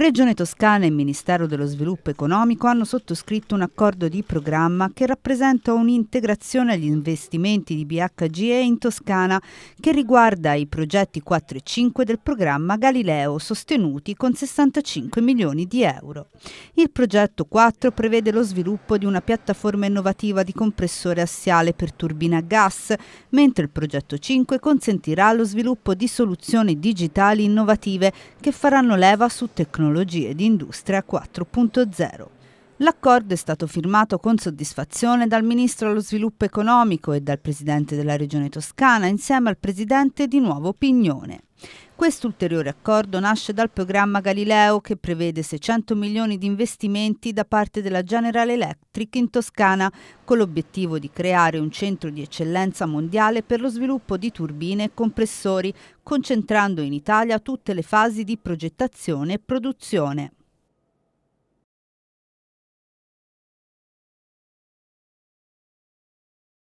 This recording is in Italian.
Regione Toscana e Ministero dello Sviluppo Economico hanno sottoscritto un accordo di programma che rappresenta un'integrazione agli investimenti di BHGE in Toscana che riguarda i progetti 4 e 5 del programma Galileo sostenuti con 65 milioni di euro. Il progetto 4 prevede lo sviluppo di una piattaforma innovativa di compressore assiale per turbine a gas, mentre il progetto 5 consentirà lo sviluppo di soluzioni digitali innovative che faranno leva su tecnologie Tecnologie di Industria 4.0. L'accordo è stato firmato con soddisfazione dal Ministro allo Sviluppo Economico e dal Presidente della Regione Toscana insieme al Presidente di Nuovo Pignone. Questo ulteriore accordo nasce dal programma Galileo che prevede 600 milioni di investimenti da parte della General Electric in Toscana con l'obiettivo di creare un centro di eccellenza mondiale per lo sviluppo di turbine e compressori, concentrando in Italia tutte le fasi di progettazione e produzione.